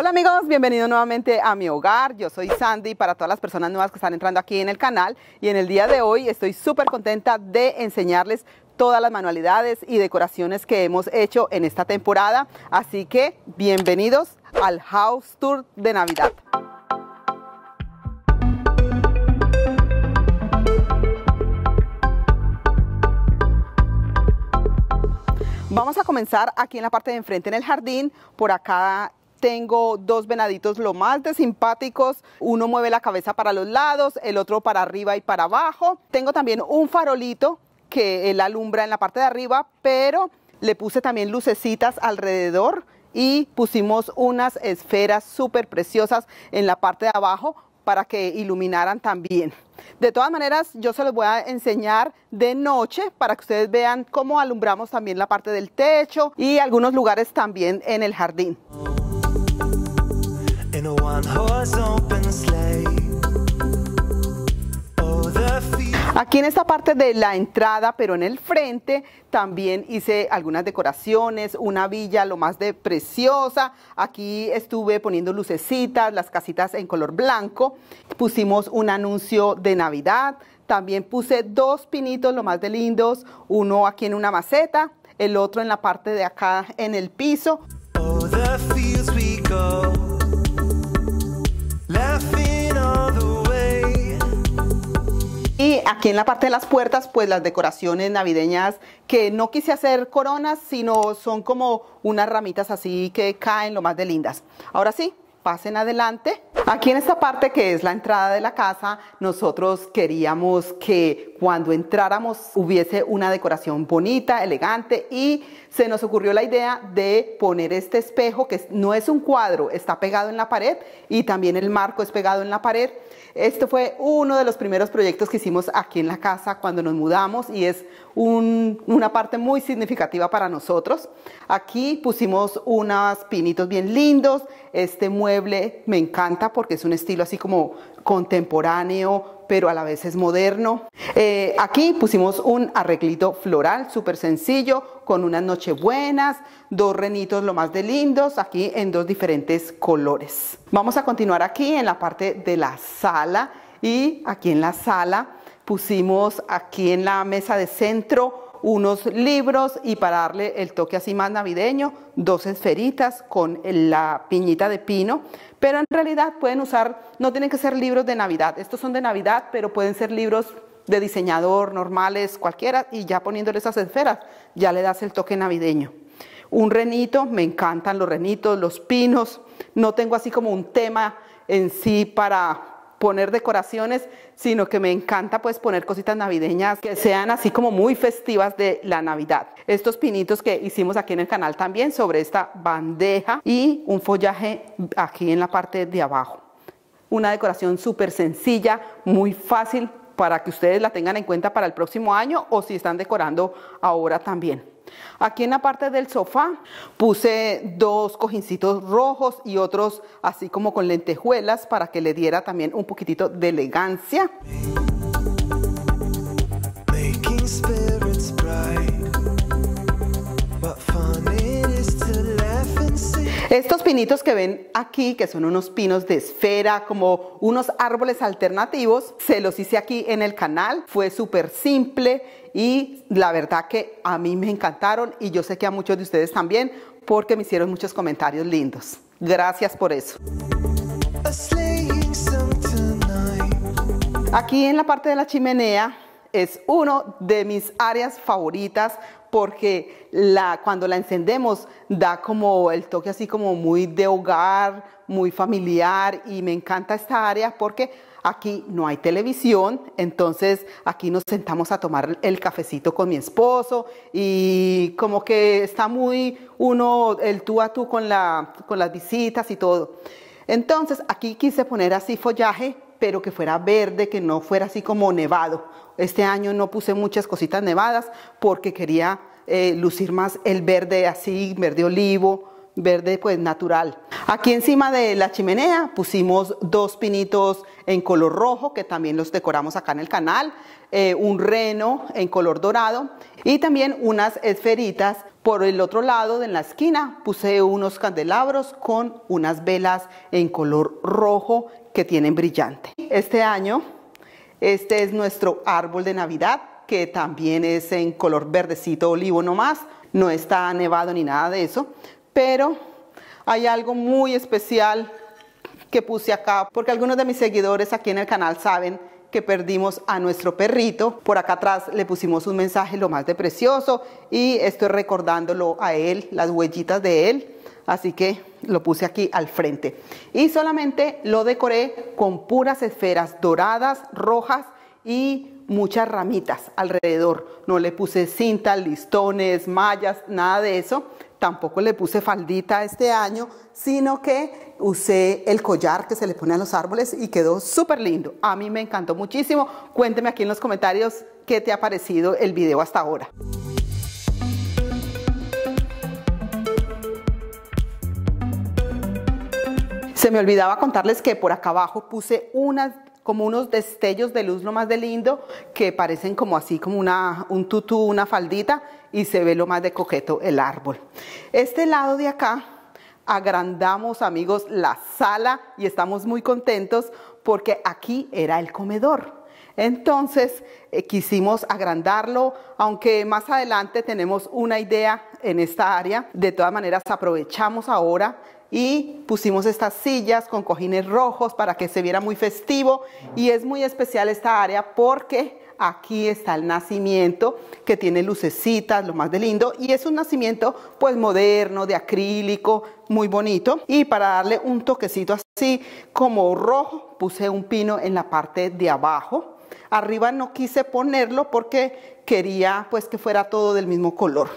Hola amigos, bienvenidos nuevamente a mi hogar. Yo soy Sandy para todas las personas nuevas que están entrando aquí en el canal y en el día de hoy estoy súper contenta de enseñarles todas las manualidades y decoraciones que hemos hecho en esta temporada. Así que bienvenidos al House Tour de Navidad. Vamos a comenzar aquí en la parte de enfrente en el jardín. Por acá tengo dos venaditos lo más de simpáticos, uno mueve la cabeza para los lados, el otro para arriba y para abajo. Tengo también un farolito que él alumbra en la parte de arriba, pero le puse también lucecitas alrededor y pusimos unas esferas súper preciosas en la parte de abajo para que iluminaran también. De todas maneras, yo se los voy a enseñar de noche para que ustedes vean cómo alumbramos también la parte del techo y algunos lugares también en el jardín. Aquí en esta parte de la entrada, pero en el frente, también hice algunas decoraciones, una villa lo más de preciosa. Aquí estuve poniendo lucecitas, las casitas en color blanco. Pusimos un anuncio de Navidad. También puse dos pinitos lo más de lindos, uno aquí en una maceta, el otro en la parte de acá en el piso. Y aquí en la parte de las puertas, pues las decoraciones navideñas que no quise hacer coronas, sino son como unas ramitas así que caen lo más de lindas. Ahora sí, en adelante. Aquí en esta parte que es la entrada de la casa, nosotros queríamos que cuando entráramos hubiese una decoración bonita, elegante y se nos ocurrió la idea de poner este espejo que no es un cuadro, está pegado en la pared y también el marco es pegado en la pared. Este fue uno de los primeros proyectos que hicimos aquí en la casa cuando nos mudamos y es un, una parte muy significativa para nosotros. Aquí pusimos unos pinitos bien lindos, este mueble me encanta porque es un estilo así como contemporáneo, pero a la vez es moderno. Eh, aquí pusimos un arreglito floral súper sencillo con unas nochebuenas, dos renitos lo más de lindos, aquí en dos diferentes colores. Vamos a continuar aquí en la parte de la sala y aquí en la sala pusimos aquí en la mesa de centro unos libros y para darle el toque así más navideño, dos esferitas con la piñita de pino, pero en realidad pueden usar, no tienen que ser libros de Navidad, estos son de Navidad, pero pueden ser libros de diseñador, normales, cualquiera, y ya poniéndole esas esferas, ya le das el toque navideño. Un renito, me encantan los renitos, los pinos, no tengo así como un tema en sí para poner decoraciones, sino que me encanta pues poner cositas navideñas que sean así como muy festivas de la Navidad. Estos pinitos que hicimos aquí en el canal también sobre esta bandeja y un follaje aquí en la parte de abajo. Una decoración súper sencilla, muy fácil para que ustedes la tengan en cuenta para el próximo año o si están decorando ahora también. Aquí en la parte del sofá puse dos cojincitos rojos y otros así como con lentejuelas para que le diera también un poquitito de elegancia. Estos pinitos que ven aquí, que son unos pinos de esfera, como unos árboles alternativos, se los hice aquí en el canal. Fue súper simple y la verdad que a mí me encantaron y yo sé que a muchos de ustedes también porque me hicieron muchos comentarios lindos. Gracias por eso. Aquí en la parte de la chimenea es uno de mis áreas favoritas porque cuando la encendemos da como el toque así como muy de hogar, muy familiar y me encanta esta área porque aquí no hay televisión, entonces aquí nos sentamos a tomar el cafecito con mi esposo y como que está muy uno el tú a tú con, la, con las visitas y todo. Entonces aquí quise poner así follaje pero que fuera verde, que no fuera así como nevado. Este año no puse muchas cositas nevadas porque quería eh, lucir más el verde así, verde olivo, verde pues natural. Aquí encima de la chimenea pusimos dos pinitos en color rojo que también los decoramos acá en el canal, eh, un reno en color dorado y también unas esferitas. Por el otro lado de la esquina puse unos candelabros con unas velas en color rojo que tienen brillante. Este año este es nuestro árbol de Navidad que también es en color verdecito olivo nomás, no está nevado ni nada de eso, pero hay algo muy especial que puse acá, porque algunos de mis seguidores aquí en el canal saben que perdimos a nuestro perrito. Por acá atrás le pusimos un mensaje lo más de precioso y estoy recordándolo a él, las huellitas de él. Así que lo puse aquí al frente. Y solamente lo decoré con puras esferas doradas, rojas y muchas ramitas alrededor. No le puse cinta, listones, mallas, nada de eso, tampoco le puse faldita este año, sino que usé el collar que se le pone a los árboles y quedó súper lindo. A mí me encantó muchísimo. Cuénteme aquí en los comentarios qué te ha parecido el video hasta ahora. Se me olvidaba contarles que por acá abajo puse unas como unos destellos de luz lo más de lindo que parecen como así como una, un tutú, una faldita y se ve lo más de coqueto el árbol. Este lado de acá agrandamos amigos la sala y estamos muy contentos porque aquí era el comedor. Entonces eh, quisimos agrandarlo, aunque más adelante tenemos una idea en esta área. De todas maneras aprovechamos ahora y pusimos estas sillas con cojines rojos para que se viera muy festivo y es muy especial esta área porque aquí está el nacimiento que tiene lucecitas, lo más de lindo y es un nacimiento pues moderno, de acrílico, muy bonito y para darle un toquecito así como rojo puse un pino en la parte de abajo. Arriba no quise ponerlo porque quería pues que fuera todo del mismo color.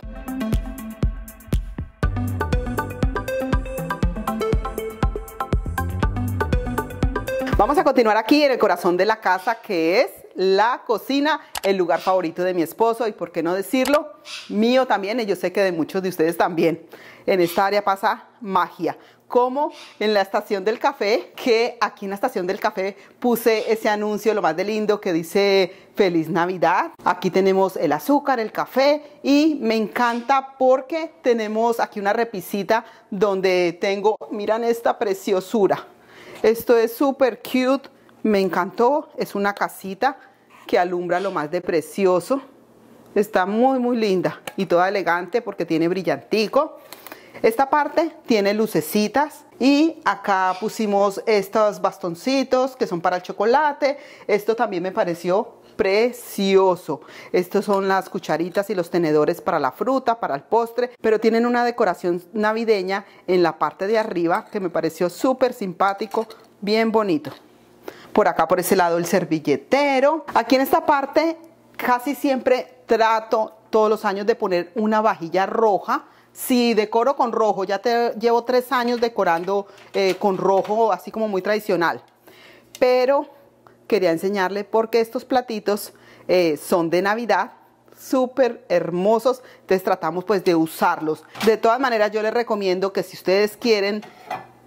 Vamos a continuar aquí en el corazón de la casa, que es la cocina, el lugar favorito de mi esposo y, por qué no decirlo, mío también, y yo sé que de muchos de ustedes también. En esta área pasa magia, como en la estación del café, que aquí en la estación del café puse ese anuncio, lo más de lindo, que dice Feliz Navidad. Aquí tenemos el azúcar, el café y me encanta porque tenemos aquí una repisita donde tengo, miran esta preciosura esto es súper cute, me encantó. Es una casita que alumbra lo más de precioso. Está muy, muy linda y toda elegante porque tiene brillantico. Esta parte tiene lucecitas y acá pusimos estos bastoncitos que son para el chocolate. Esto también me pareció precioso. Estos son las cucharitas y los tenedores para la fruta, para el postre, pero tienen una decoración navideña en la parte de arriba que me pareció súper simpático, bien bonito. Por acá, por ese lado, el servilletero. Aquí en esta parte casi siempre trato todos los años de poner una vajilla roja. Si decoro con rojo, ya te, llevo tres años decorando eh, con rojo, así como muy tradicional. Pero quería enseñarle porque estos platitos eh, son de Navidad súper hermosos, entonces tratamos pues de usarlos. De todas maneras yo les recomiendo que si ustedes quieren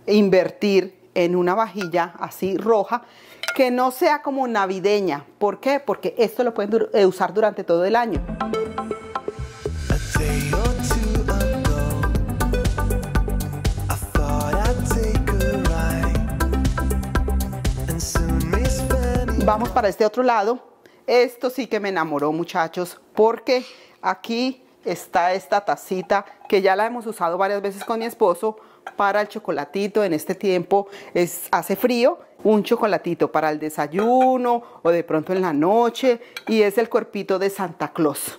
invertir en una vajilla así roja, que no sea como navideña. ¿Por qué? Porque esto lo pueden eh, usar durante todo el año. Vamos para este otro lado. Esto sí que me enamoró, muchachos, porque aquí está esta tacita que ya la hemos usado varias veces con mi esposo para el chocolatito en este tiempo es, hace frío un chocolatito para el desayuno o de pronto en la noche y es el cuerpito de Santa Claus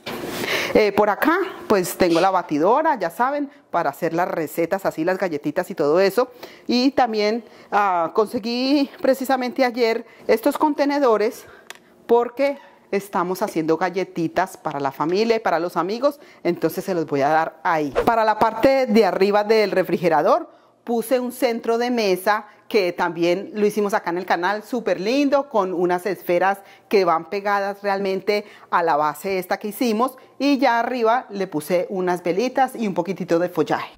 eh, por acá pues tengo la batidora, ya saben, para hacer las recetas, así las galletitas y todo eso. Y también ah, conseguí precisamente ayer estos contenedores porque estamos haciendo galletitas para la familia y para los amigos, entonces se los voy a dar ahí. Para la parte de arriba del refrigerador puse un centro de mesa que también lo hicimos acá en el canal, súper lindo, con unas esferas que van pegadas realmente a la base esta que hicimos y ya arriba le puse unas velitas y un poquitito de follaje.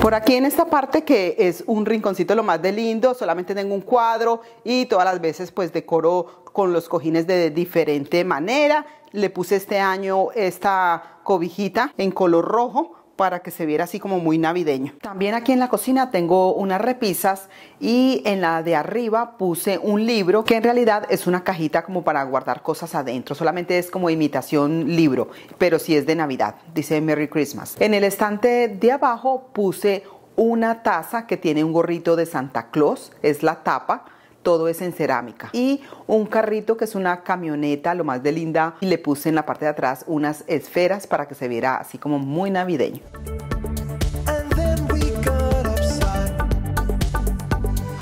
Por aquí en esta parte que es un rinconcito lo más de lindo, solamente tengo un cuadro y todas las veces pues decoro con los cojines de diferente manera. Le puse este año esta cobijita en color rojo para que se viera así como muy navideño. También aquí en la cocina tengo unas repisas y en la de arriba puse un libro que en realidad es una cajita como para guardar cosas adentro, solamente es como imitación libro, pero si sí es de Navidad, dice Merry Christmas. En el estante de abajo puse una taza que tiene un gorrito de Santa Claus, es la tapa, todo es en cerámica. Y un carrito que es una camioneta, lo más de linda, y le puse en la parte de atrás unas esferas para que se viera así como muy navideño.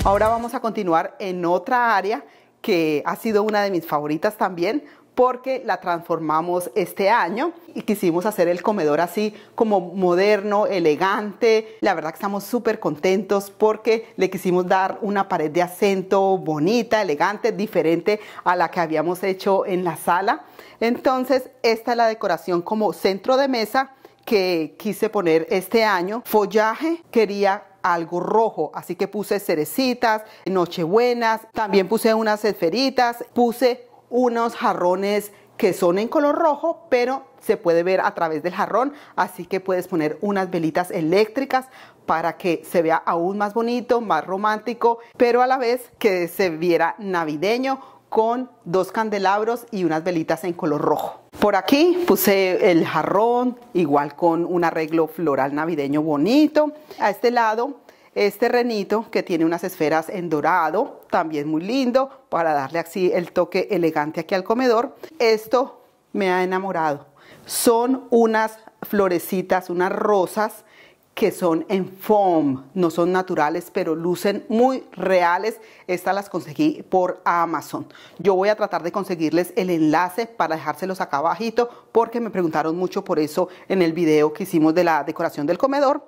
Ahora vamos a continuar en otra área que ha sido una de mis favoritas también porque la transformamos este año y quisimos hacer el comedor así como moderno, elegante. La verdad que estamos súper contentos porque le quisimos dar una pared de acento bonita, elegante, diferente a la que habíamos hecho en la sala. Entonces, esta es la decoración como centro de mesa que quise poner este año. Follaje, quería algo rojo, así que puse cerecitas, nochebuenas, también puse unas esferitas, puse unos jarrones que son en color rojo, pero se puede ver a través del jarrón, así que puedes poner unas velitas eléctricas para que se vea aún más bonito, más romántico, pero a la vez que se viera navideño con dos candelabros y unas velitas en color rojo. Por aquí puse el jarrón, igual con un arreglo floral navideño bonito. A este lado este renito que tiene unas esferas en dorado, también muy lindo, para darle así el toque elegante aquí al comedor. Esto me ha enamorado. Son unas florecitas, unas rosas que son en foam, no son naturales, pero lucen muy reales. Estas las conseguí por Amazon. Yo voy a tratar de conseguirles el enlace para dejárselos acá abajito porque me preguntaron mucho por eso en el video que hicimos de la decoración del comedor.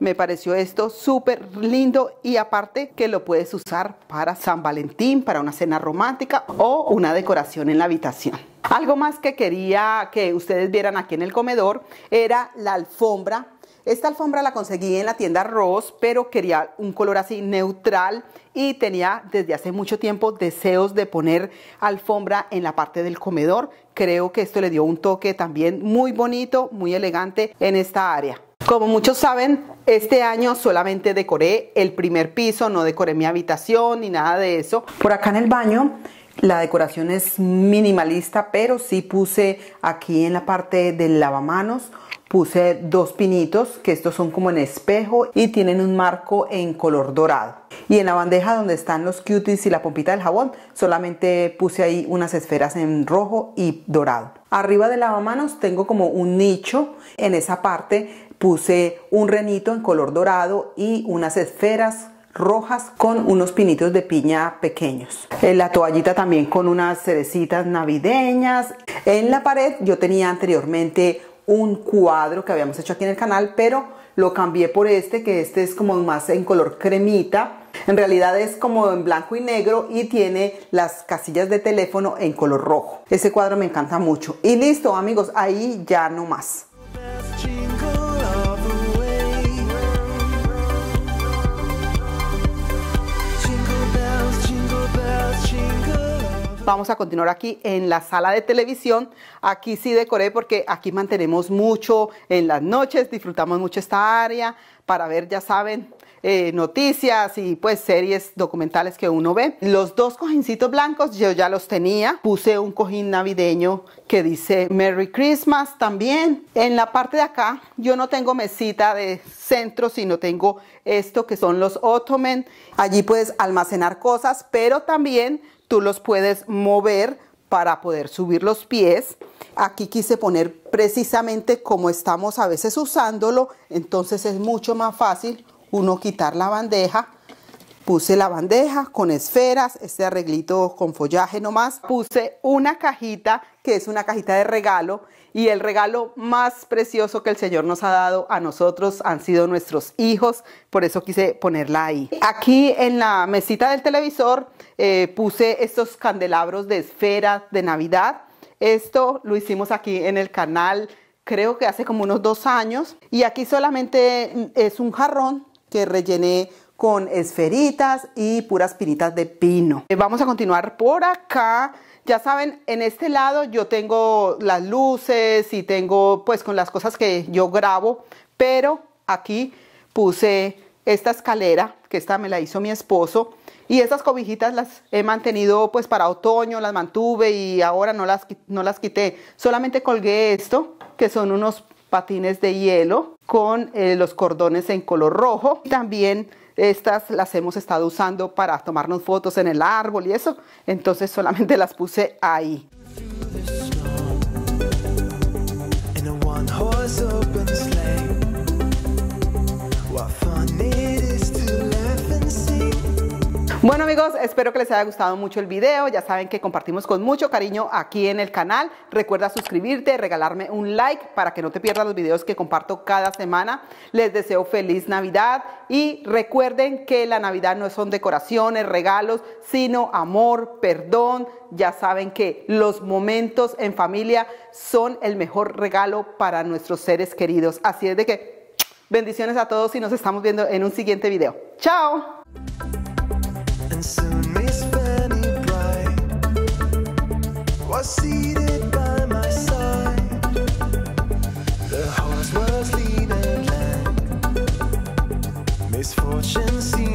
Me pareció esto súper lindo y aparte que lo puedes usar para San Valentín, para una cena romántica o una decoración en la habitación. Algo más que quería que ustedes vieran aquí en el comedor era la alfombra esta alfombra la conseguí en la tienda Ross, pero quería un color así neutral y tenía desde hace mucho tiempo deseos de poner alfombra en la parte del comedor. Creo que esto le dio un toque también muy bonito, muy elegante en esta área. Como muchos saben, este año solamente decoré el primer piso, no decoré mi habitación ni nada de eso. Por acá en el baño la decoración es minimalista, pero sí puse aquí en la parte del lavamanos, puse dos pinitos, que estos son como en espejo y tienen un marco en color dorado. Y en la bandeja donde están los cuties y la pompita del jabón, solamente puse ahí unas esferas en rojo y dorado. Arriba del lavamanos tengo como un nicho, en esa parte puse un renito en color dorado y unas esferas rojas con unos pinitos de piña pequeños. en eh, La toallita también con unas cerecitas navideñas. En la pared yo tenía anteriormente un cuadro que habíamos hecho aquí en el canal, pero lo cambié por este, que este es como más en color cremita. En realidad es como en blanco y negro y tiene las casillas de teléfono en color rojo. Ese cuadro me encanta mucho. Y listo amigos, ahí ya no más. vamos a continuar aquí en la sala de televisión. Aquí sí decoré porque aquí mantenemos mucho en las noches, disfrutamos mucho esta área para ver, ya saben, eh, noticias y pues series documentales que uno ve. Los dos cojincitos blancos yo ya los tenía. Puse un cojín navideño que dice Merry Christmas también. En la parte de acá yo no tengo mesita de centro, sino tengo esto que son los ottoman. Allí puedes almacenar cosas, pero también Tú los puedes mover para poder subir los pies. Aquí quise poner precisamente como estamos a veces usándolo, entonces es mucho más fácil uno quitar la bandeja Puse la bandeja con esferas, este arreglito con follaje nomás. Puse una cajita que es una cajita de regalo y el regalo más precioso que el Señor nos ha dado a nosotros han sido nuestros hijos, por eso quise ponerla ahí. Aquí en la mesita del televisor eh, puse estos candelabros de esferas de Navidad. Esto lo hicimos aquí en el canal creo que hace como unos dos años y aquí solamente es un jarrón que rellené con esferitas y puras piritas de pino. Eh, vamos a continuar por acá. Ya saben, en este lado yo tengo las luces y tengo pues con las cosas que yo grabo, pero aquí puse esta escalera, que esta me la hizo mi esposo, y estas cobijitas las he mantenido pues para otoño, las mantuve y ahora no las, no las quité. Solamente colgué esto, que son unos patines de hielo con eh, los cordones en color rojo. También estas las hemos estado usando para tomarnos fotos en el árbol y eso, entonces solamente las puse ahí. Bueno amigos, espero que les haya gustado mucho el video, ya saben que compartimos con mucho cariño aquí en el canal, recuerda suscribirte, regalarme un like para que no te pierdas los videos que comparto cada semana, les deseo feliz Navidad y recuerden que la Navidad no son decoraciones, regalos, sino amor, perdón, ya saben que los momentos en familia son el mejor regalo para nuestros seres queridos, así es de que bendiciones a todos y nos estamos viendo en un siguiente video, chao. misfortune seems